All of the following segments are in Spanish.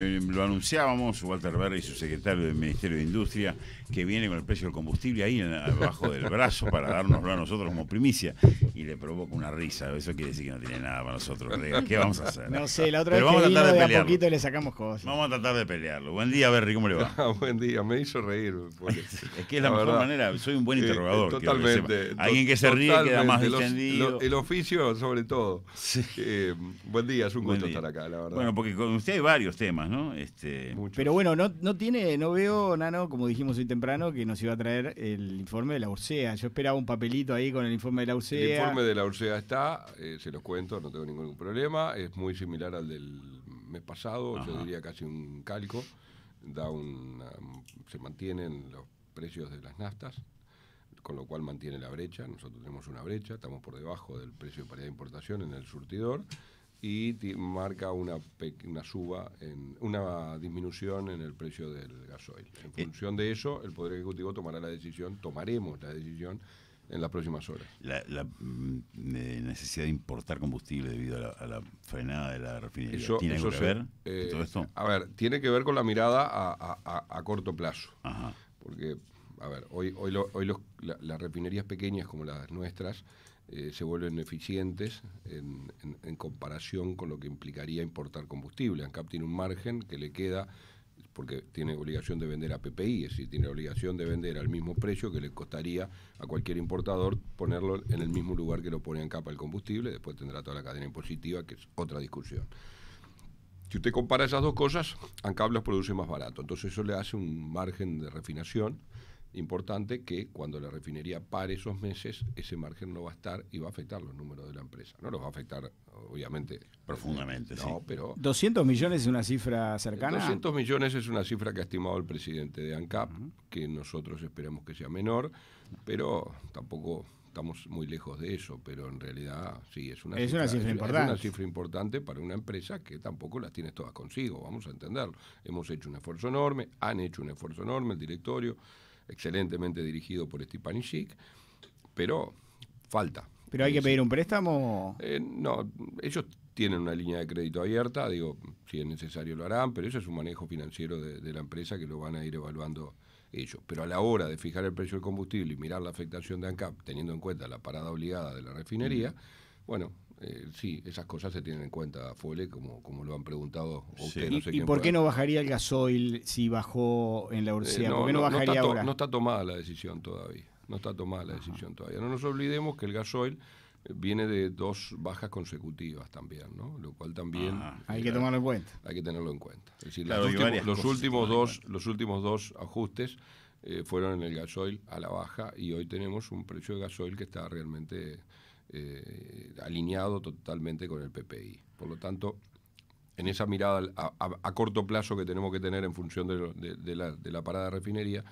Eh, lo anunciábamos, Walter Berry, su secretario del Ministerio de Industria, que viene con el precio del combustible ahí abajo del brazo para darnoslo a nosotros como primicia. Y le provoca una risa. Eso quiere decir que no tiene nada para nosotros. ¿Qué vamos a hacer? No sé, la otra vez a de, a poquito le sacamos cosas. Vamos a tratar de pelearlo. Buen día, Berry, ¿cómo le va? Ah, buen día, me hizo reír. Pues. es que es la, mejor manera. Soy un buen eh, interrogador. totalmente. Alguien que se ríe queda más los, el oficio, sobre todo. Eh, buen día, es un gusto estar acá, la verdad. Bueno, porque con usted hay varios temas. ¿no? Este... Pero bueno, no, tiene, no veo, Nano, como dijimos hoy temprano, que nos iba a traer el informe de la URSEA. Yo esperaba un papelito ahí con el informe de la URSEA. El informe de la URSEA está, eh, se los cuento, no tengo ningún problema. Es muy similar al del mes pasado, yo diría casi un calco. Da un se mantienen los precios de las naftas, con lo cual mantiene la brecha. Nosotros tenemos una brecha, estamos por debajo del precio de paridad de importación en el surtidor y marca una, una suba, en, una disminución en el precio del gasoil. En eh. función de eso, el Poder Ejecutivo tomará la decisión, tomaremos la decisión en las próximas horas. La, mm, eh, necesidad de importar combustible debido a la, frenada de la refinería, ¿tiene que ver eh, todo esto? A ver, tiene que ver con la mirada a, corto plazo. Porque, a ver, hoy, hoy, hoy los, las refinerías pequeñas como las nuestras eh, se vuelven eficientes en, comparación con lo que implicaría importar combustible. ANCAP tiene un margen que le queda porque tiene obligación de vender a PPI, es decir, tiene obligación de vender al mismo precio que le costaría a cualquier importador ponerlo en el mismo lugar que lo pone en capa el combustible, después tendrá toda la cadena impositiva, que es otra discusión. Si usted compara esas dos cosas, ANCAP las produce más barato, entonces eso le hace un margen de refinación Importante que cuando la refinería pare esos meses, ese margen no va a estar y va a afectar los números de la empresa. No los va a afectar, obviamente. Profundamente, ¿200 millones es una cifra cercana? 200 millones es una cifra que ha estimado el presidente de ANCAP, que nosotros esperamos que sea menor, pero tampoco estamos muy lejos de eso, pero en realidad sí, es una, es una cifra importante. Es una cifra importante para una empresa que tampoco las tiene todas consigo, vamos a entenderlo. Hemos hecho un esfuerzo enorme, han hecho un esfuerzo enorme el directorio excelentemente dirigido por Stepan pero falta. ¿Pero hay que pedir un préstamo? Eh, no, ellos tienen una línea de crédito abierta, digo, si es necesario lo harán, pero eso es un manejo financiero de, de la empresa que lo van a ir evaluando ellos. Pero a la hora de fijar el precio del combustible y mirar la afectación de ANCAP, teniendo en cuenta la parada obligada de la refinería, bueno, eh, sí, esas cosas se tienen en cuenta, Fuele, como, como lo han preguntado. ¿Y, por qué no bajaría el gasoil si bajó en la ursía? no, está tomada la decisión todavía. No está tomada la decisión todavía. No nos olvidemos que el gasoil eh, viene de dos bajas consecutivas también, ¿no? Lo cual también ah, hay eh, que tomarlo en cuenta. Hay que tenerlo en cuenta. Es decir, los últimos dos, los últimos dos ajustes eh, fueron en el gasoil a la baja y hoy tenemos un precio de gasoil que está realmente eh, alineado totalmente con el PPI. Por lo tanto, en esa mirada a, corto plazo que tenemos que tener en función de, la, parada de refinería,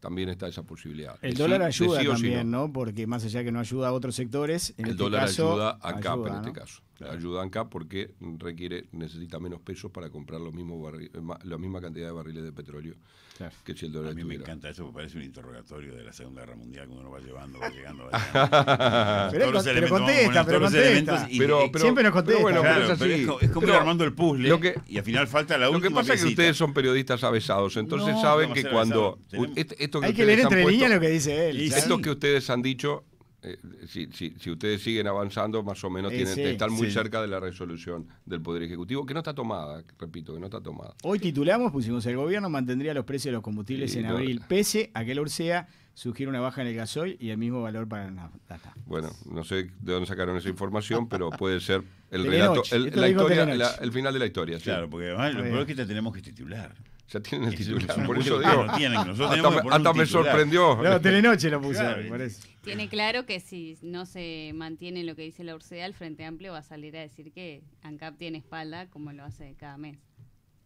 también está esa posibilidad. El dólar ayuda también, no. Porque más allá que no ayuda a otros sectores, en el este dólar ayuda acá, CAP en este caso. Ayudan acá porque requiere, necesita menos pesos para comprar los mismos eh, la misma cantidad de barriles de petróleo que si el dólar A mí me encanta eso, porque parece un interrogatorio de la Segunda Guerra Mundial cuando uno va llevando, va llegando, llegando. pero, pero contesta, pero contesta. pero, siempre nos contesta. es, como armando el puzzle y al final falta la última Lo que pasa es que ustedes son periodistas avesados, entonces saben que cuando... Hay que leer entre líneas lo que dice él. Esto que ustedes han dicho eh, si, si, ustedes siguen avanzando, más o menos eh, tienen, que estar muy cerca de la resolución del Poder Ejecutivo, que no está tomada, repito, que no está tomada. Hoy titulamos, pusimos, pues, el gobierno mantendría los precios de los combustibles en abril, pese a que el ursea sugiere una baja en el gasoil y el mismo valor para la data Bueno, no sé de dónde sacaron esa información, pero puede ser el relato, la historia, el final de la historia. Claro, porque lo peor que tenemos que titular ya tienen el titular. Por eso digo. hasta me sorprendió. La telenoche lo puse. Tiene claro que si no se mantiene lo que dice la URCEA, el Frente Amplio va a salir a decir que ANCAP tiene espalda como lo hace cada mes.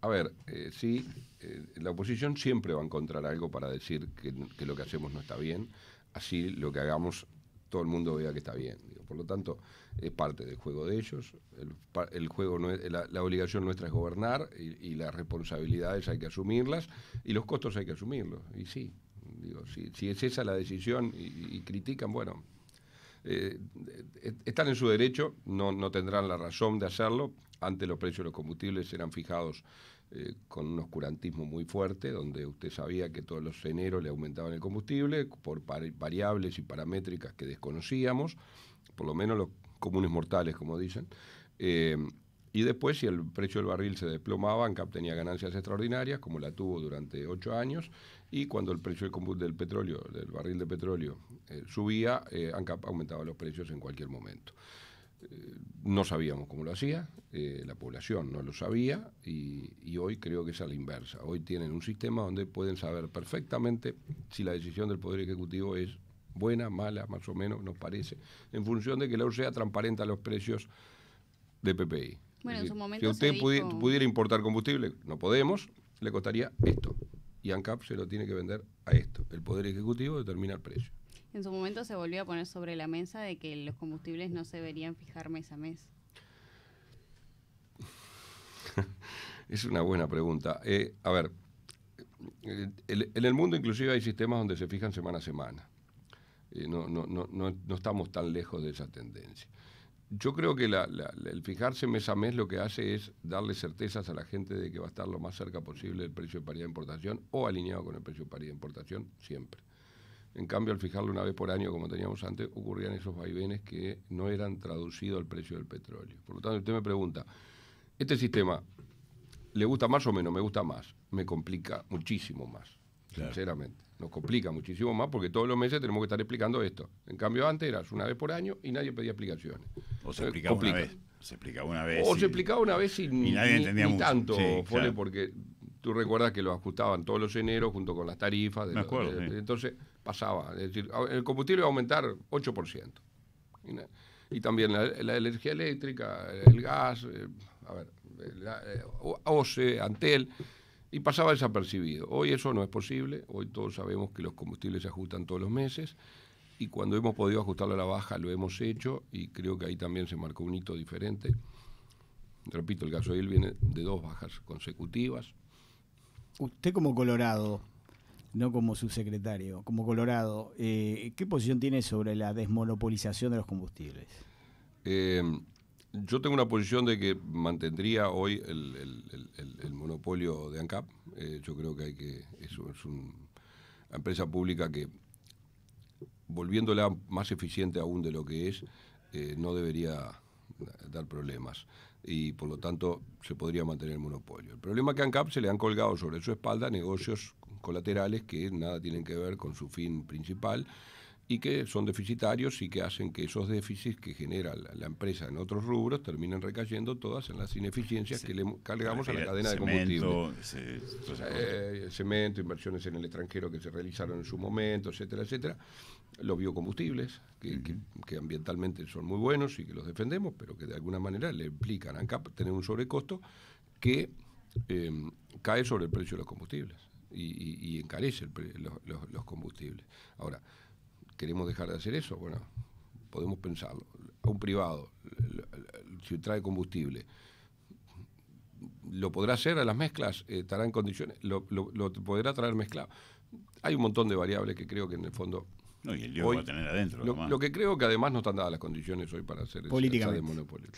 A ver, eh, sí, eh, la oposición siempre va a encontrar algo para decir que lo que hacemos no está bien. Así lo que hagamos todo el mundo vea que está bien. Por lo tanto, es parte del juego de ellos. El, juego la, obligación nuestra es gobernar y, las responsabilidades hay que asumirlas y los costos hay que asumirlos. Y sí, digo, si, es esa la decisión y, critican, bueno, eh, eh, están en su derecho, no, no tendrán la razón de hacerlo. Antes los precios de los combustibles eran fijados eh, con un oscurantismo muy fuerte, donde usted sabía que todos los enero le aumentaban el combustible por variables y paramétricas que desconocíamos, por lo menos los comunes mortales, como dicen. Eh, y después, si el precio del barril se desplomaba, ANCAP tenía ganancias extraordinarias, como la tuvo durante ocho años, y cuando el precio del, del petróleo, del barril de petróleo, eh, subía, ANCAP aumentaba los precios en cualquier momento no sabíamos cómo lo hacía, eh, la población no lo sabía y, hoy creo que es a la inversa. Hoy tienen un sistema donde pueden saber perfectamente si la decisión del Poder Ejecutivo es buena, mala, más o menos, nos parece, en función de que la sea transparente a los precios de PPI. Bueno, en si usted pudiera importar combustible, no podemos, le costaría esto. Y ANCAP se lo tiene que vender a esto. El Poder Ejecutivo determina el precio. En su momento se volvió a poner sobre la mesa de que los combustibles no se deberían fijar mes a mes. es una buena pregunta. Eh, a ver, en el mundo inclusive hay sistemas donde se fijan semana a semana. Eh, no, no, no, no, estamos tan lejos de esa tendencia. Yo creo que el fijarse mes a mes lo que hace es darle certezas a la gente de que va a estar lo más cerca posible del precio de paridad de importación o alineado con el precio de paridad de importación siempre. En cambio, al fijarlo una vez por año, como teníamos antes, ocurrían esos vaivenes que no eran traducidos al precio del petróleo. Por lo tanto, usted me pregunta, ¿este sistema le gusta más o menos? Me gusta más. Me complica muchísimo más, sinceramente. Nos complica muchísimo más porque todos los meses tenemos que estar explicando esto. En cambio, antes eras una vez por año y nadie pedía explicaciones. O se explicaba una vez. O se explicaba una vez y, nadie entendía mucho. tanto, tú recuerdas que lo ajustaban todos los enero junto con las tarifas. De Entonces pasaba. Es decir, el combustible iba a aumentar 8%. Y, también la, energía eléctrica, el gas, eh, a ver, eh, Antel, y pasaba desapercibido. Hoy eso no es posible. Hoy todos sabemos que los combustibles se ajustan todos los meses y cuando hemos podido ajustarlo a la baja lo hemos hecho y creo que ahí también se marcó un hito diferente. Repito, el gasoil viene de dos bajas consecutivas usted como Colorado, no como subsecretario, como Colorado, eh, ¿qué posición tiene sobre la desmonopolización de los combustibles? Em, yo tengo una posición de que mantendría hoy el, monopolio de ANCAP. Eh, yo creo que es una empresa pública que, volviéndola más eficiente aún de lo que es, eh, no debería dar problemas y por lo tanto se podría mantener el monopolio. El problema es que a ANCAP se le han colgado sobre su espalda negocios colaterales que nada tienen que ver con su fin principal y que son deficitarios y que hacen que esos déficits que genera la, empresa en otros rubros terminen recayendo todas en las ineficiencias que le cargamos a la cadena de combustible. Eh, cemento, inversiones en el extranjero que se realizaron en su momento, etcétera, etcétera los biocombustibles, que, ambientalmente son muy buenos y que los defendemos, pero que de alguna manera le implican a ANCAP tener un sobrecosto que em, cae sobre el precio de los combustibles y, encarece los, combustibles. Ahora, ¿queremos dejar de hacer eso? Bueno, podemos pensarlo. un privado, si trae combustible, lo podrá hacer a las mezclas, eh, estará en condiciones, lo podrá traer mezclado. Hay un montón de variables que creo que en el fondo no, y el lío va a tener adentro. Lo, que creo que además no están dadas las condiciones hoy para hacer esa de monopolio.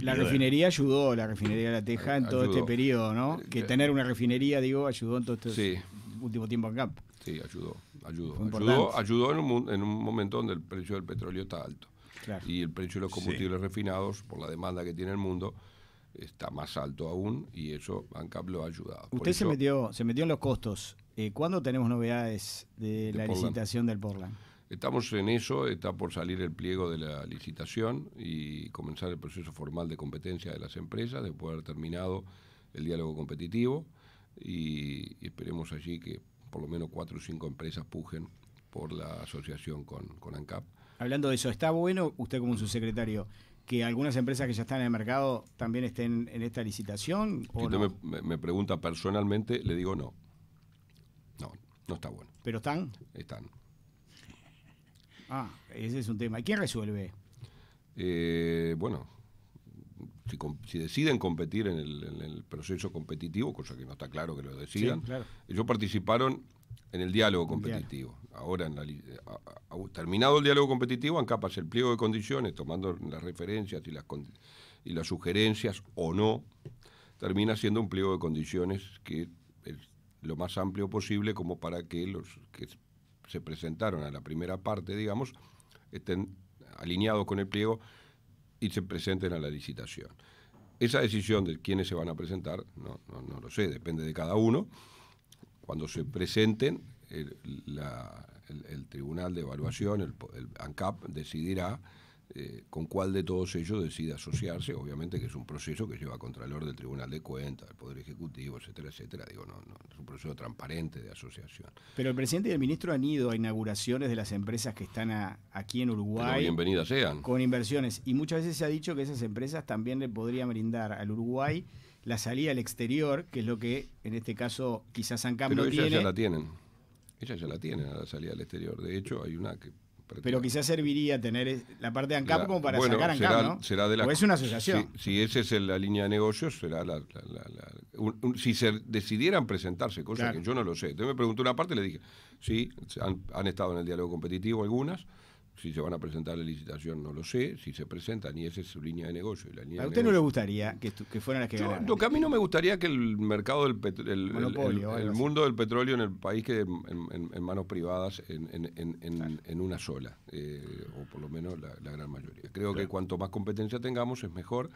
La refinería ayudó, la refinería de la Teja en todo este periodo, ¿no? Eh, que eh, tener una refinería, digo, ayudó en todo este último tiempo CAP. Sí, ayudó, ayudó. Ayudó, en, un, momento donde el precio del petróleo está alto. Y el precio de los combustibles refinados, por la demanda que tiene el mundo, está más alto aún y eso ANCAP lo ha ayudado. Usted se, metió, se metió en los costos eh, ¿Cuándo tenemos novedades de, la licitación del Portland? Estamos en eso, está por salir el pliego de la licitación y comenzar el proceso formal de competencia de las empresas, después de haber terminado el diálogo competitivo y, esperemos allí que por lo menos cuatro o cinco empresas pujen por la asociación con, ANCAP. Hablando de eso, ¿está bueno usted como su que algunas empresas que ya están en el mercado también estén en esta licitación? Si usted me pregunta personalmente, le digo no. No, no está bueno. ¿Pero están? Están. Ah, ese es un tema. ¿Y quién resuelve? Eh, bueno, si, deciden competir en el, proceso competitivo, cosa que no está claro que lo decidan, ellos participaron en el diálogo competitivo. Ahora, terminado el diálogo competitivo, capas el pliego de condiciones, tomando las referencias y las, y las sugerencias o no, termina siendo un pliego de condiciones que lo más amplio posible como para que los que se presentaron a la primera parte, digamos, estén alineados con el pliego y se presenten a la licitación. Esa decisión de quiénes se van a presentar, no, no, lo sé, depende de cada uno. Cuando se presenten, el, Tribunal de Evaluación, el ANCAP, decidirá eh, con cuál de todos ellos decide asociarse, obviamente que es un proceso que lleva contra el orden del Tribunal de Cuentas, del Poder Ejecutivo, etcétera, etcétera. Digo, no, no, es un proceso transparente de asociación. Pero el presidente y el ministro han ido a inauguraciones de las empresas que están aquí en Uruguay. bienvenidas sean. Con inversiones. Y muchas veces se ha dicho que esas empresas también le podrían brindar al Uruguay la salida al exterior, que es lo que en este caso quizás San Pero ellas ya la tienen. Ellas ya la tienen a la salida al exterior. De hecho, hay una que pero quizás serviría tener la parte de ANCAP como para sacar ANCAP, ¿no? o es una asociación. Si, esa es la línea de negocios, será la... si se decidieran presentarse, cosa que yo no lo sé. Usted me preguntó una parte, y le dije, sí, han estado en el diálogo competitivo algunas, si se van a presentar la licitación, no lo sé. Si se presentan y esa es su línea de negocio. Y la ¿A usted no le gustaría que, fueran las que ganaran? a mí no me gustaría que el mercado del el, el, mundo del petróleo en el país quede en, manos privadas en, una sola, eh, o por lo menos la, gran mayoría. Creo que cuanto más competencia tengamos es mejor.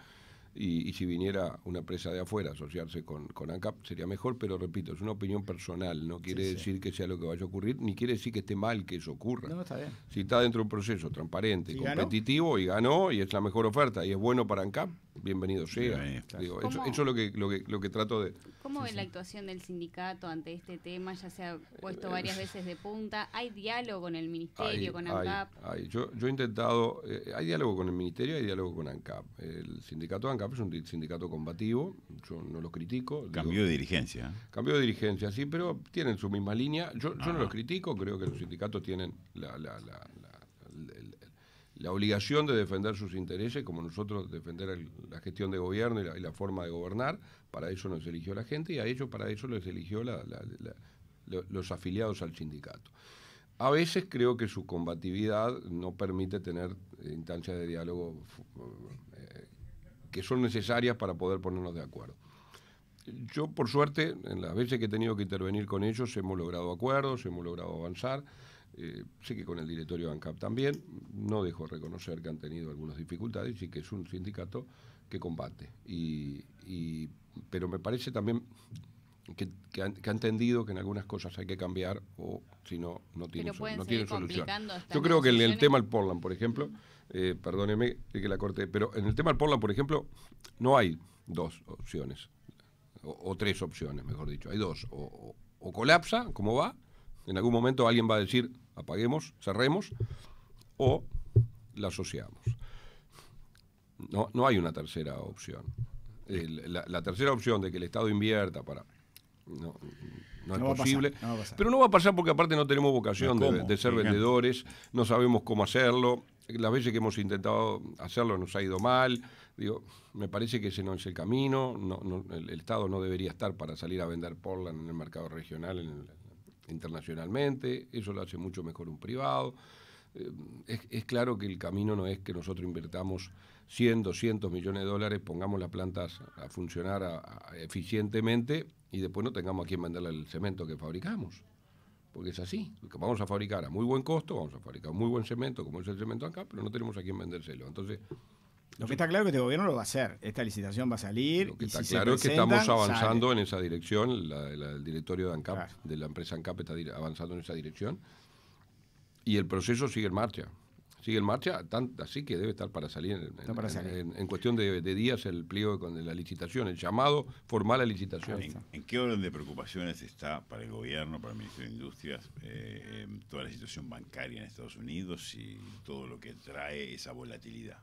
Y, si viniera una empresa de afuera a asociarse con, ANCAP sería mejor, pero repito, es una opinión personal, no quiere decir que sea lo que vaya a ocurrir, ni quiere decir que esté mal que eso ocurra. No, está bien. Si está dentro de un proceso transparente, competitivo y ganó y es la mejor oferta y es bueno para ANCAP, bienvenido sea. eso, es lo que, lo que, lo que trato de... ¿Cómo sí, la actuación del sindicato ante este tema? Ya se ha puesto eh, varias eh, veces de punta. ¿Hay diálogo con el ministerio, con ANCAP? Yo, he intentado... Eh, hay diálogo con el ministerio, hay diálogo con ANCAP. El sindicato ANCAP es un sindicato combativo, yo no lo critico. Cambió de dirigencia. Cambio de dirigencia, sí, pero tienen su misma línea. Yo, yo no ah. los critico, creo que los sindicatos tienen la, la, la la obligación de defender sus intereses, como nosotros defender la gestión de gobierno y la, forma de gobernar, para eso nos eligió la gente y a ellos para eso les eligió los afiliados al sindicato. A veces creo que su combatividad no permite tener eh, instancias de diálogo eh, que son necesarias para poder ponernos de acuerdo. Yo, por suerte, en las veces que he tenido que intervenir con ellos, hemos logrado acuerdos, hemos logrado avanzar. Eh, sé que con el directorio ANCAP también, no dejo reconocer que han tenido algunas dificultades y que es un sindicato que combate. Y, pero me parece también que, que, han, entendido que en algunas cosas hay que cambiar o si no, no tiene, no tiene solución. Yo creo que en el tema del Portland, por ejemplo, eh, perdóneme que la corté, pero en el tema del Portland, por ejemplo, no hay dos opciones, o, tres opciones, mejor dicho, hay dos, o colapsa, como va, en algún momento alguien va a decir, apaguemos, cerremos o la asociamos. No, no hay una tercera opción. la, tercera opción de que el Estado invierta para... No, es posible. pero no va a pasar porque aparte no tenemos vocación de, ser vendedores, no sabemos cómo hacerlo. Las veces que hemos intentado hacerlo nos ha ido mal. Digo, me parece que ese no es el camino. El, Estado no debería estar para salir a vender Portland en el mercado regional, internacionalmente, eso lo hace mucho mejor un privado. Eh, es, claro que el camino no es que nosotros invertamos 100, 200 millones de dólares, pongamos las plantas a funcionar eficientemente y después no tengamos a quién venderle el cemento que fabricamos. Porque es así. Vamos a fabricar a muy buen costo, vamos a fabricar muy buen cemento, como es el cemento acá, pero no tenemos a quién vendérselo. Entonces, lo que está claro es que este gobierno lo va a hacer. Esta licitación va a salir. Lo que está claro es que estamos avanzando en esa dirección. el directorio de ANCAP, de la empresa ANCAP, está avanzando en esa dirección. Y el proceso sigue en marcha. Sigue en marcha, así que debe estar para salir. En, cuestión de, días el pliego de la licitación, el llamado formal a licitación. ¿En, qué orden de preocupaciones está para el gobierno, para el Ministerio de Industrias, eh, em, toda la situación bancaria en Estados Unidos y todo lo que trae esa volatilidad?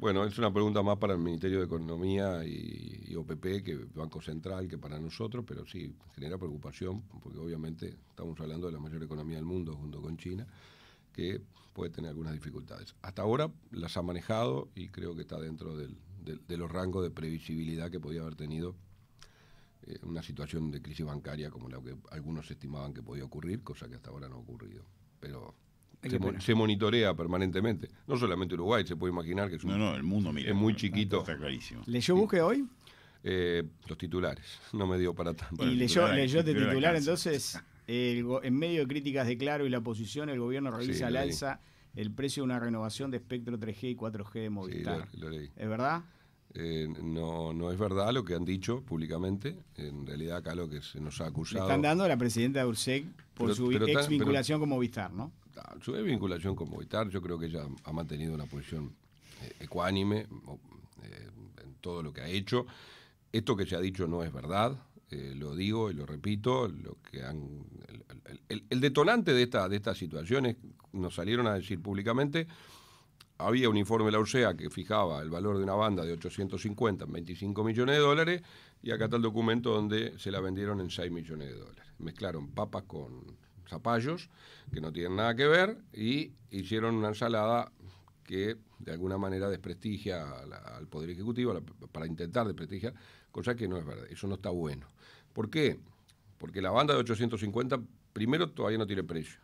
Bueno, es una pregunta más para el Ministerio de Economía y, OPP, que Banco Central, que para nosotros, pero sí, genera preocupación, porque obviamente estamos hablando de la mayor economía del mundo junto con China, que puede tener algunas dificultades. Hasta ahora las ha manejado y creo que está dentro de los rangos de previsibilidad que podía haber tenido eh, una situación de crisis bancaria como la que algunos estimaban que podía ocurrir, cosa que hasta ahora no ha ocurrido. Pero se, monitorea permanentemente. No solamente Uruguay, se puede imaginar que es un, el mundo, Es muy chiquito. Está ¿Leyó Busque hoy? Eh, los titulares, no me dio para tanto. Y leyó, de titular, este entonces, en medio de críticas de Claro y la oposición, el gobierno revisa al alza el precio de una renovación de espectro 3G y 4G de Movistar. lo, ¿Es verdad? Eh, no, no es verdad lo que han dicho públicamente. En realidad, acá lo que se nos ha acusado. están dando a la presidenta de por su ex vinculación con Movistar ¿no? Ah, su ex vinculación con Movistar yo creo que ella ha mantenido una posición eh, ecuánime eh, en todo lo que ha hecho. Esto que se ha dicho no es verdad. lo digo y lo repito, lo que han, el, detonante de esta, de estas situaciones nos salieron a decir públicamente había un informe de la OCEA que fijaba el valor de una banda de 850 en 25 millones de dólares y acá está el documento donde se la vendieron en 6 millones de dólares. Mezclaron papas con zapallos que no tienen nada que ver y hicieron una ensalada que de alguna manera desprestigia al, Poder Ejecutivo para intentar desprestigiar, cosa que no es verdad, eso no está bueno. ¿Por qué? Porque la banda de 850, primero, todavía no tiene precio.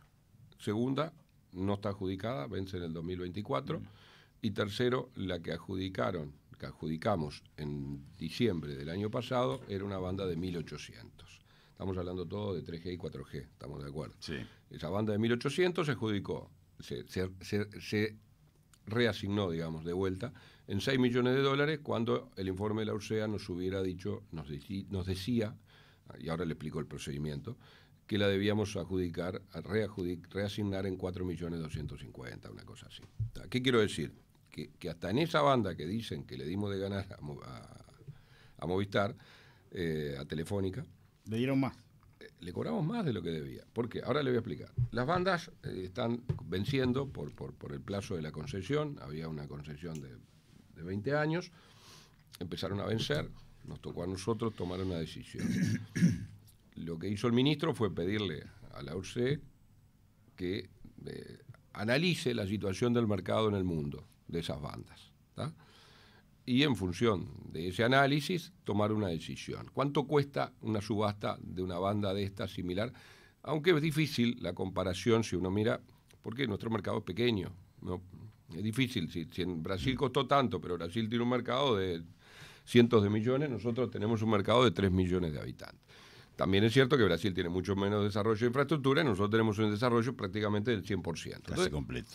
Segunda, no está adjudicada, vence en el 2024. Y tercero, la que adjudicaron, que adjudicamos en diciembre del año pasado, era una banda de 1800. Estamos hablando todo de 3G y 4G, estamos de acuerdo. Esa banda de 1800 se adjudicó, se, reasignó, digamos, de vuelta en 6 millones de dólares cuando el informe de la URSEA nos hubiera dicho, nos, nos decía, y ahora le explico el procedimiento, que la debíamos adjudicar, reasignar en 4.250.000, una cosa así. ¿Qué quiero decir? Que, hasta en esa banda que dicen que le dimos de ganar a, Movistar, eh, a Telefónica. Le dieron más. Eh, le cobramos más de lo que debía. ¿Por qué? Ahora le voy a explicar. Las bandas eh, están venciendo por, por, el plazo de la concesión. Había una concesión de, de 20 años. Empezaron a vencer. Nos tocó a nosotros tomar una decisión. Lo que hizo el ministro fue pedirle a la URCE que eh, analice la situación del mercado en el mundo de esas bandas. Y en función de ese análisis, tomar una decisión. ¿Cuánto cuesta una subasta de una banda de esta similar? Aunque es difícil la comparación si uno mira, porque nuestro mercado es pequeño. Es difícil. Si, si en Brasil costó tanto, pero Brasil tiene un mercado de cientos de millones, nosotros tenemos un mercado de 3 millones de habitantes. También es cierto que Brasil tiene mucho menos desarrollo de infraestructura y nosotros tenemos un desarrollo prácticamente del 100%. Casi completo.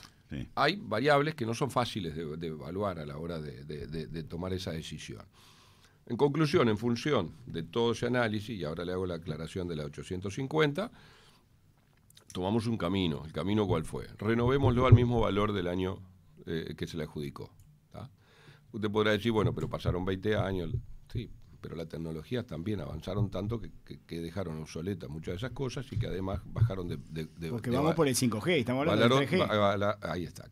Hay variables que no son fáciles de, evaluar a la hora de, tomar esa decisión. En conclusión, en función de todo ese análisis, y ahora le hago la aclaración de la 850, tomamos un camino. ¿El camino cuál fue? Renovémoslo al mismo valor del año eh, que se le adjudicó. Usted podrá decir, bueno, pero pasaron 20 años. Sí, pero las tecnologías también avanzaron tanto que, dejaron obsoletas muchas de esas cosas y que además bajaron de... de, porque vamos por el 5G, estamos hablando del 5 g ahí está.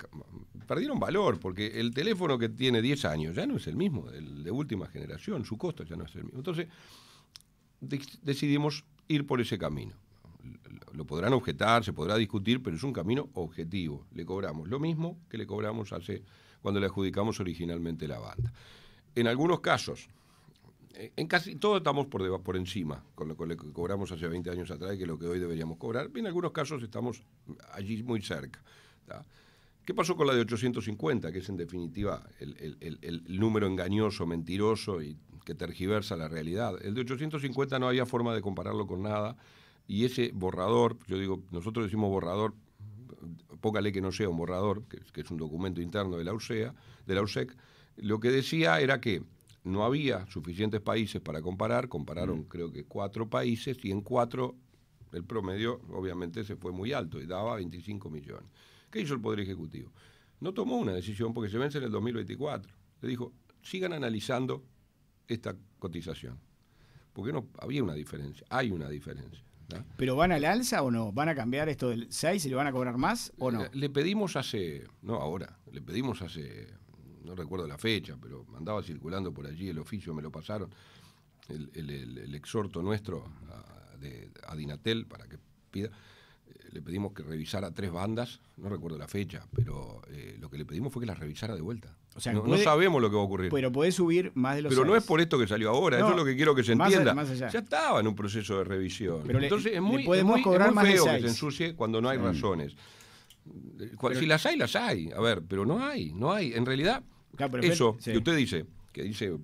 Perdieron valor, porque el teléfono que tiene 10 años ya no es el mismo, el de última generación, su costo ya no es el mismo. Entonces, decidimos ir por ese camino. Lo podrán objetar, se podrá discutir, pero es un camino objetivo. Le cobramos lo mismo que le cobramos hace cuando le adjudicamos originalmente la banda. En algunos casos, eh, en casi todos estamos por, por encima con lo, que cobramos hace 20 años atrás y que lo que hoy deberíamos cobrar. En algunos casos estamos allí muy cerca. ¿Qué pasó con la de 850, que es en definitiva el, número engañoso, mentiroso y que tergiversa la realidad? El de 850 no había forma de compararlo con nada y ese borrador, yo digo, nosotros decimos borrador, póngale que no sea un borrador, que, que es un documento interno de la, UCEA, de la USEC, lo que decía era que no había suficientes países para comparar, compararon mm. creo que cuatro países y en cuatro el promedio obviamente se fue muy alto y daba 25 millones. ¿Qué hizo el Poder Ejecutivo? No tomó una decisión porque se vence en el 2024. Le dijo, sigan analizando esta cotización, porque no había una diferencia, hay una diferencia. ¿Pero van al alza o no? ¿Van a cambiar esto del 6 y le van a cobrar más o no? le pedimos hace, no ahora, le pedimos hace no recuerdo la fecha, pero mandaba circulando por allí el oficio, me lo pasaron, el, exhorto nuestro a, de, a Dinatel para que pida eh, le pedimos que revisara tres bandas, no recuerdo la fecha, pero eh, lo que le pedimos fue que las revisara de vuelta. O sea, no, sabemos lo que va a ocurrir. Pero puede subir más de los Pero no es por esto que salió ahora, eso es lo que quiero que se entienda. Ya estaba en un proceso de revisión. Pero Entonces es muy, podemos cobrar feo que se ensucie cuando no hay razones si las hay, las hay. A ver, pero no hay, no hay. En realidad, eso que usted dice, que dice...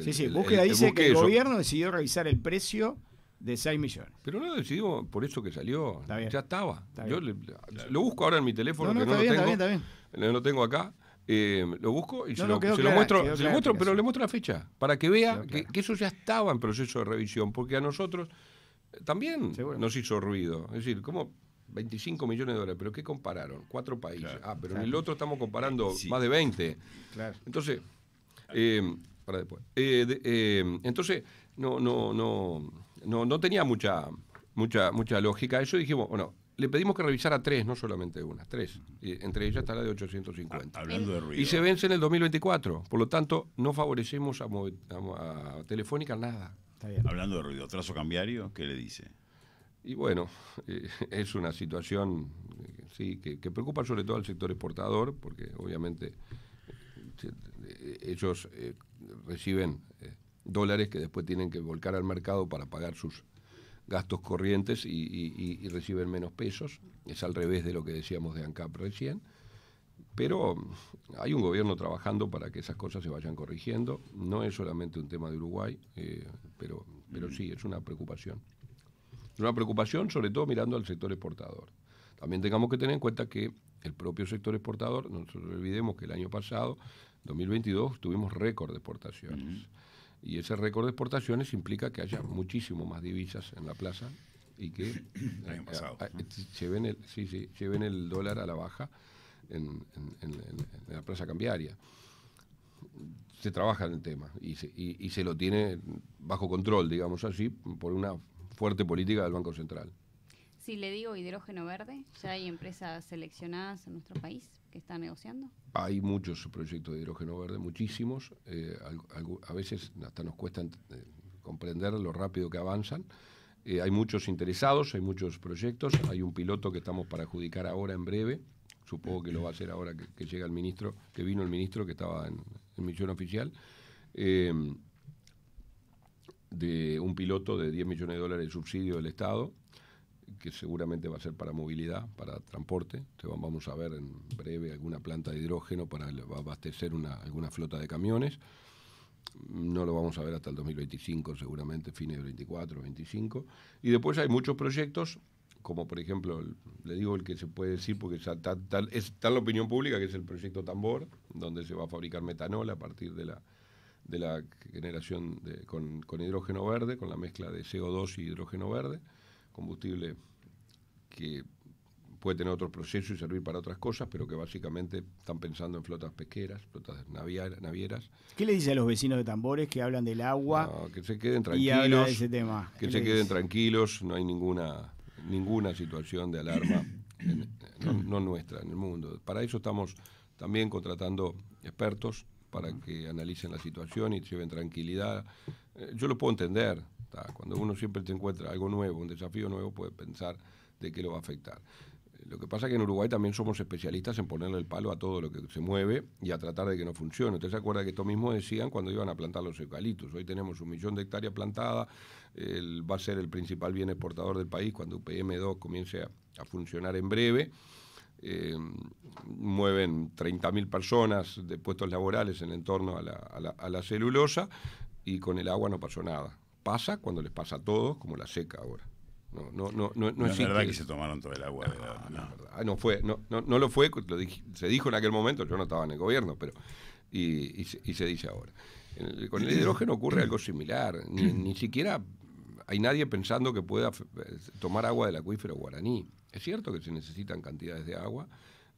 sí, sí, búsqueda dice que el gobierno decidió revisar el precio de 6 millones. Pero no lo decidimos por eso que salió. Ya estaba. Yo lo busco ahora en mi teléfono, no, no, que no, lo tengo, está no lo tengo acá. Eh, lo busco y se, lo, muestro, pero le muestro la fecha, para que vea que, eso ya estaba en proceso de revisión, porque a nosotros también nos hizo ruido. Es decir, ¿cómo 25 millones de dólares, pero ¿qué compararon? Cuatro países. ah, pero en el otro estamos comparando más de 20. Entonces, eh, para después. Eh, eh, entonces, no, no, no, no, no tenía mucha, mucha, mucha lógica. Eso dijimos, bueno, le pedimos que revisara tres, no solamente una, tres. entre ellas está la de 850. Ah, hablando de ruido. Y se vence en el 2024. Por lo tanto, no favorecemos a, Telefónica nada. Hablando de ruido, trazo cambiario, ¿qué le dice? Y bueno, eh, es una situación eh, sí, que, preocupa sobre todo al sector exportador, porque obviamente eh, ellos reciben dólares que después tienen que volcar al mercado para pagar sus gastos corrientes y, reciben menos pesos. Es al revés de lo que decíamos de ANCAP recién. Pero mm, hay un gobierno trabajando para que esas cosas se vayan corrigiendo. No es solamente un tema de Uruguay, pero, pero sí, es una preocupación. Es una preocupación, sobre todo mirando al sector exportador. También tengamos que tener en cuenta que el propio sector exportador, no olvidemos que el año pasado, 2022, tuvimos récord de exportaciones. Y ese récord de exportaciones implica que haya muchísimo más divisas en la plaza y que eh, lleven, eh, ah, eh, el, dólar a la baja en, la plaza cambiaria. Se trabaja en el tema y se lo tiene bajo control, digamos así, por una fuerte política del Banco Central. Si le digo hidrógeno verde, ¿ya hay empresas seleccionadas en nuestro país que están negociando? Hay muchos proyectos de hidrógeno verde, muchísimos. Eh, a veces hasta nos cuesta eh, comprender lo rápido que avanzan. Eh, hay muchos interesados, hay muchos proyectos. Hay un piloto que estamos para adjudicar ahora en breve. Supongo que lo va a hacer ahora que, llega el ministro, que vino el ministro, que estaba en, en misión oficial de un piloto de 10 millones de dólares de subsidio del Estado, que seguramente va a ser para movilidad, para transporte. vamos a ver en breve alguna planta de hidrógeno para abastecer una, alguna flota de camiones. No lo vamos a ver hasta el 2025, seguramente, fines de 24, 25. Y después hay muchos proyectos, como por ejemplo, le digo el que se puede decir porque está en la opinión pública, que es el proyecto Tambor, donde se va a fabricar metanol a partir de la, de la generación con, hidrógeno verde, con la mezcla de CO2 y hidrógeno verde, combustible que puede tener otros procesos y servir para otras cosas, pero que básicamente están pensando en flotas pesqueras, flotas navieras. ¿Qué le dice a los vecinos de Tambores que hablan del agua? que se queden tranquilos. ese tema? Que se queden tranquilos, no hay ninguna, ninguna situación de alarma, no nuestra, en el mundo. Para eso estamos también contratando expertos para que analicen la situación y lleven tranquilidad. Eh, yo lo puedo entender. Cuando uno siempre te encuentra algo nuevo, un desafío nuevo, puede pensar de qué lo va a afectar. Eh, lo que pasa es que en Uruguay también somos especialistas en ponerle el palo a todo lo que se mueve y a tratar de que no funcione. Usted se acuerda que esto mismo decían cuando iban a plantar los eucaliptos. Hoy tenemos un millón de hectáreas plantadas, va a ser el principal bien exportador del país cuando UPM2 comience a funcionar en breve eh, mueven 30.000 personas de puestos laborales en el entorno a la, a, la, celulosa y con el agua no pasó nada. Pasa cuando les pasa a todos, como la seca ahora. No, es verdad que se tomaron todo el agua. No, de la, ah, no. Ah, no, no. no, lo fue, se dijo en aquel momento, yo no estaba en el gobierno, pero y, se, dice ahora. con el hidrógeno ocurre algo similar, ni siquiera hay nadie pensando que pueda eh, tomar agua del acuífero guaraní. Es cierto que se necesitan cantidades de agua,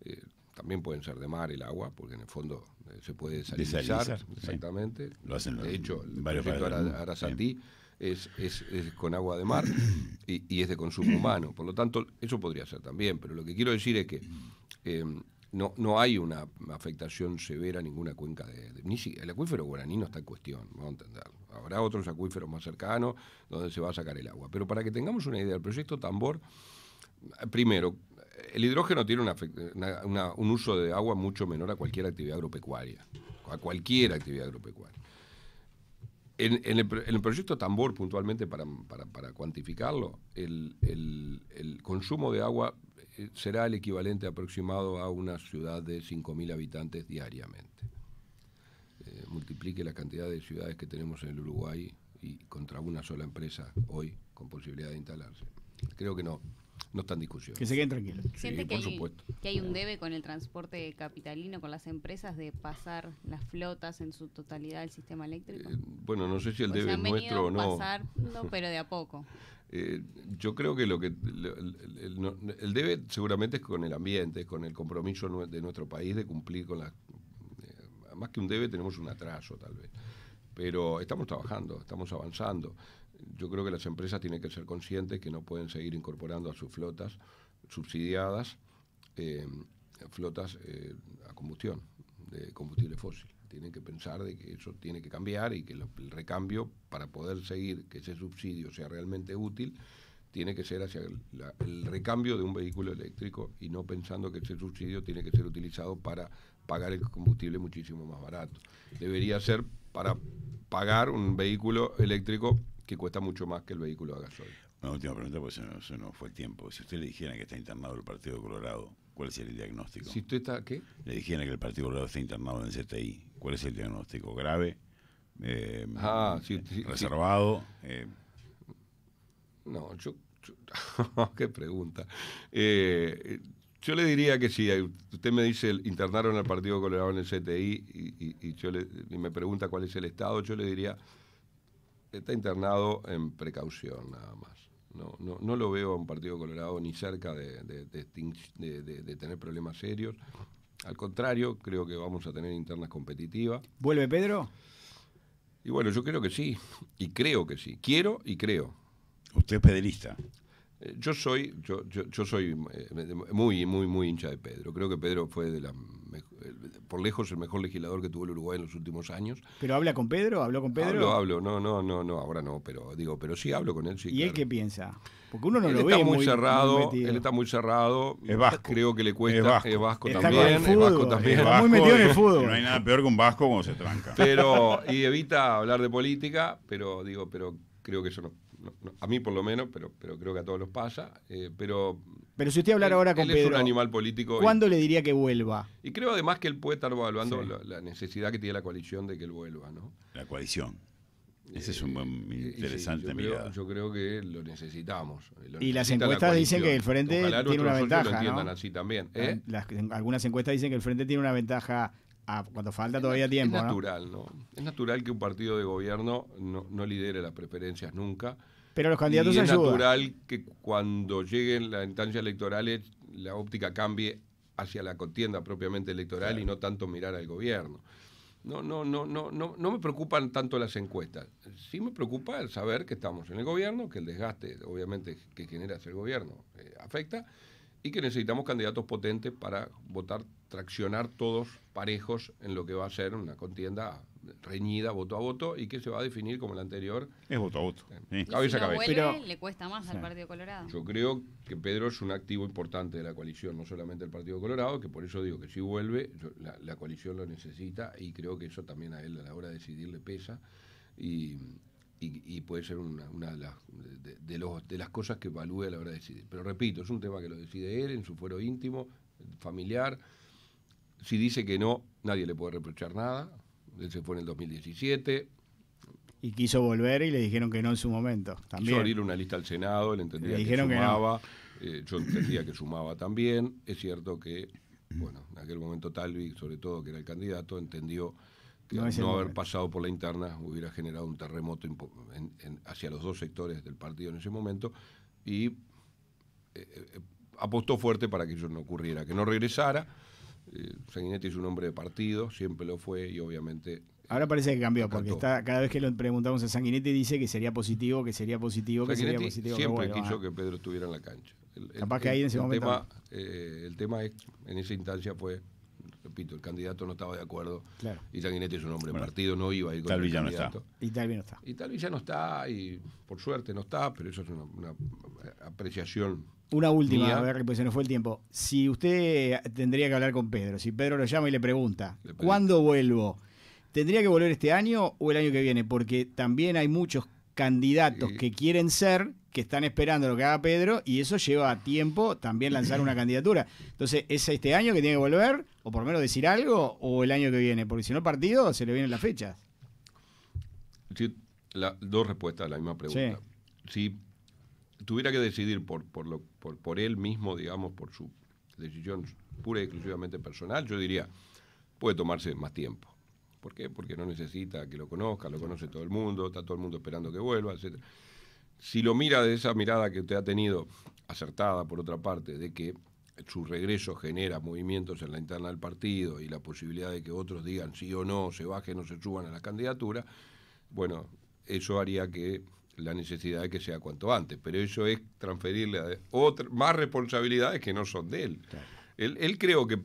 eh, también pueden ser de mar el agua, porque en el fondo eh, se puede desalinizar. exactamente. Lo hacen de hecho, el proyecto Arasatí es, con agua de mar y, es de consumo humano. Por lo tanto, eso podría ser también. Pero lo que quiero decir es que eh, no, hay una afectación severa a ninguna cuenca de, de ni el acuífero guaraní no está en cuestión, vamos a entenderlo. Habrá otros acuíferos más cercanos donde se va a sacar el agua. Pero para que tengamos una idea, el proyecto Tambor primero, el hidrógeno tiene un uso de agua mucho menor a cualquier actividad agropecuaria. A cualquier actividad agropecuaria. En, el, proyecto Tambor, puntualmente, para, cuantificarlo, el, consumo de agua eh, será el equivalente aproximado a una ciudad de 5.000 habitantes diariamente. Eh, multiplique la cantidad de ciudades que tenemos en el Uruguay y contra una sola empresa hoy con posibilidad de instalarse. Creo que no, no está en discusión. Que se queden tranquilos. Siente que, por hay, que hay un debe con el transporte capitalino, con las empresas, de pasar las flotas en su totalidad al sistema eléctrico? Eh, bueno, no sé si el debe es nuestro o no. pero de a poco. Eh, yo creo que lo que el, debe seguramente es con el ambiente, es con el compromiso de nuestro país de cumplir con las... Eh, más que un debe tenemos un atraso tal vez, pero estamos trabajando, estamos avanzando yo creo que las empresas tienen que ser conscientes que no pueden seguir incorporando a sus flotas subsidiadas eh, flotas eh, a combustión de combustible fósil. Tienen que pensar de que eso tiene que cambiar y que el recambio para poder seguir que ese subsidio sea realmente útil tiene que ser hacia el recambio de un vehículo eléctrico y no pensando que ese subsidio tiene que ser utilizado para pagar el combustible muchísimo más barato. Debería ser para pagar un vehículo eléctrico que cuesta mucho más que el vehículo de gasolina. Una última pregunta, porque se nos, fue el tiempo. Si usted le dijera que está internado el Partido Colorado, ¿cuál sería el diagnóstico? Si usted está, ¿qué? Le dijera que el Partido Colorado está internado en el CTI, ¿cuál es el diagnóstico? ¿Grave? Eh, ah, sí, ¿Reservado? Eh, no, yo... ¡Qué pregunta! Eh, yo le diría que si Usted me dice, internaron al Partido Colorado en el CTI y me pregunta cuál es el estado, yo le diría está internado en precaución nada más. No, no, lo veo a un partido colorado ni cerca de, tener problemas serios. Al contrario, creo que vamos a tener internas competitivas. ¿Vuelve Pedro? Y bueno, yo creo que sí. Y creo que sí. Quiero y creo. Usted es eh, yo soy, yo, soy eh, muy, muy, muy hincha de Pedro. Creo que Pedro fue de la, por lejos el mejor legislador que tuvo el Uruguay en los últimos años. ¿Pero habla con Pedro? ¿Habló con Pedro? Hablo, hablo, no, no, no, no, ahora no, pero digo, pero sí hablo con él, sí. ¿Y él qué piensa? Porque uno no él lo está Muy cerrado, él está muy cerrado, es vasco. Creo que le cuesta. Es vasco, también. vasco también. Está muy metido en el fútbol. No hay nada peor que un vasco cuando se tranca. Pero, y evita hablar de política, pero digo, pero creo que eso no a mí por lo menos, pero, pero creo que a todos los pasa. Eh, pero, pero si usted hablara ahora con un animal político. ¿Cuándo le diría que vuelva? Y creo además que él puede estar evaluando la, necesidad que tiene la coalición de que él vuelva, ¿no? La coalición. Ese es un eh, interesante yo mirada. Creo, yo creo que lo necesitamos. y las encuestas dicen que el Frente tiene una ventaja. así también. ¿eh? algunas encuestas dicen que el Frente tiene una ventaja a cuando falta todavía tiempo. Es natural, Es natural que un partido de gobierno no, no lidere las preferencias nunca pero los candidatos es natural que cuando lleguen las instancias electorales eh, la óptica cambie hacia la contienda propiamente electoral y no tanto mirar al gobierno. No, no, no, no, no, no me preocupan tanto las encuestas. Sí me preocupa el saber que estamos en el gobierno, que el desgaste, obviamente, que genera el gobierno eh, afecta y que necesitamos candidatos potentes para votar, traccionar todos parejos en lo que va a ser una contienda reñida voto a voto y que se va a definir como la anterior. Es voto a voto. a cabeza. Pero, le cuesta más al Partido Colorado. Yo creo que Pedro es un activo importante de la coalición, no solamente el Partido Colorado, que por eso digo que si vuelve, la, coalición lo necesita y creo que eso también a él a la hora de decidir le pesa. Y, puede ser una, de, las, los, de las cosas que evalúe a la hora de decidir. Pero repito, es un tema que lo decide él en su fuero íntimo, familiar. Si dice que no, nadie le puede reprochar nada él se fue en el 2017. Y quiso volver y le dijeron que no en su momento. También. Quiso abrir una lista al Senado, él entendía que sumaba, eh, yo entendía que sumaba también. Es cierto que, bueno, en aquel momento Talvi, sobre todo que era el candidato, entendió que no, haber pasado por la interna hubiera generado un terremoto hacia los dos sectores del partido en ese momento y eh, eh, apostó fuerte para que eso no ocurriera, que no regresara eh, Sanguinetti es un hombre de partido, siempre lo fue y obviamente Ahora parece que cambió, porque cada vez que le preguntamos a Sanguinetti dice que sería positivo, que sería positivo, que sería positivo. Siempre quiso que Pedro estuviera en la cancha. El, Capaz que ahí en ese momento. Tema, eh, el tema es, en esa instancia fue repito, el candidato no estaba de acuerdo. Y Sanguinetti es un hombre, el partido no iba a ir con el Y tal vez no está. Y tal vez ya no está, y por suerte no está, pero eso es una, eh, apreciación. Una última, a ver, pues se nos fue el tiempo. Si usted tendría que hablar con Pedro, si Pedro lo llama y le pregunta, ¿cuándo vuelvo? ¿Tendría que volver este año o el año que viene? Porque también hay muchos candidatos que quieren ser, que están esperando lo que haga Pedro, y eso lleva tiempo también lanzar una candidatura. Entonces, ¿es este año que tiene que volver? ¿O por lo menos decir algo? ¿O el año que viene? Porque si no, partido, se le vienen las fechas. dos respuestas a la misma pregunta. Si tuviera que decidir por, por, lo, por, por él mismo, digamos, por su decisión pura y exclusivamente personal, yo diría, puede tomarse más tiempo. ¿Por qué? Porque no necesita que lo conozca, lo conoce todo el mundo, está todo el mundo esperando que vuelva, etc. Si lo mira de esa mirada que usted ha tenido, acertada por otra parte, de que su regreso genera movimientos en la interna del partido y la posibilidad de que otros digan sí o no, se bajen o se suban a la candidatura, bueno, eso haría que la necesidad de que sea cuanto antes, pero eso es transferirle más responsabilidades que no son de él. él. Él creo que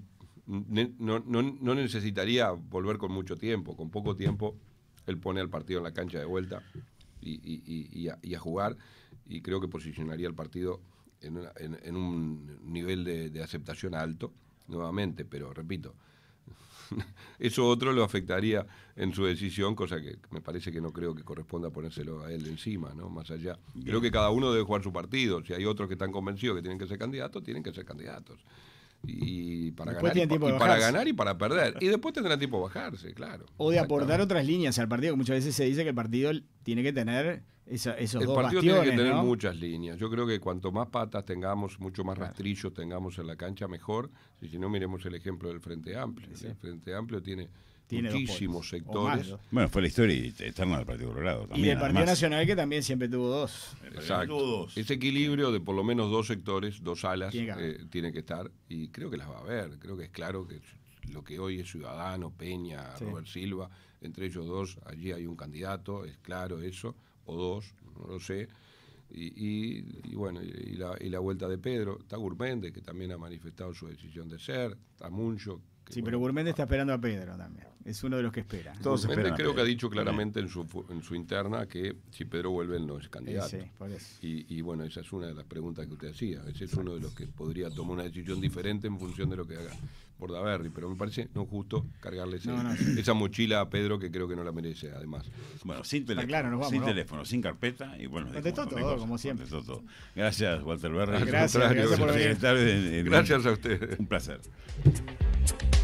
no, no, no necesitaría volver con mucho tiempo, con poco tiempo él pone al partido en la cancha de vuelta y, a, jugar y creo que posicionaría al partido en, un nivel de, aceptación alto nuevamente, pero repito, eso otro lo afectaría en su decisión, cosa que me parece que no creo que corresponda ponérselo a él encima, ¿no? Más allá. Creo que cada uno debe jugar su partido. Si hay otros que están convencidos que tienen que ser candidatos, tienen que ser candidatos y para, ganar y, para ganar y para perder. Y después tendrá tiempo de bajarse, claro. O de aportar otras líneas al partido, que muchas veces se dice que el partido tiene que tener esa, esos el partido tiene que tener muchas líneas. Yo creo que cuanto más patas tengamos, mucho más rastrillos tengamos en la cancha, mejor. Si, no, miremos el ejemplo del Frente Amplio. El Frente Amplio tiene muchísimos sectores. bueno, fue la historia eterna del Partido Colorado. También, y el Partido Nacional que también siempre tuvo dos. Exacto. Ese equilibrio de por lo menos dos sectores, dos alas, eh, tiene que, estar y creo que las va a haber. Creo que es claro que lo que hoy es Ciudadano, Peña, Robert Silva, entre ellos dos, allí hay un candidato, es claro eso, o dos, no lo sé. Y, bueno, y la, vuelta de Pedro, está que también ha manifestado su decisión de ser, está Muncho, sí, pero Gourmet ah. está esperando a Pedro también. Es uno de los que espera. Todos creo que ha dicho claramente en su, interna que si Pedro vuelve no es candidato. Y, bueno, esa es una de las preguntas que usted hacía. Ese es uno de los que podría tomar una decisión diferente en función de lo que haga Bordaberry. Pero me parece no justo cargarle esa mochila a Pedro que creo que no la merece, además. Bueno, sin teléfono, sin, teléfono sin carpeta y bueno. de todo, como siempre. Todo. Gracias, Walter Berri. Gracias, Gracias a usted. Un placer.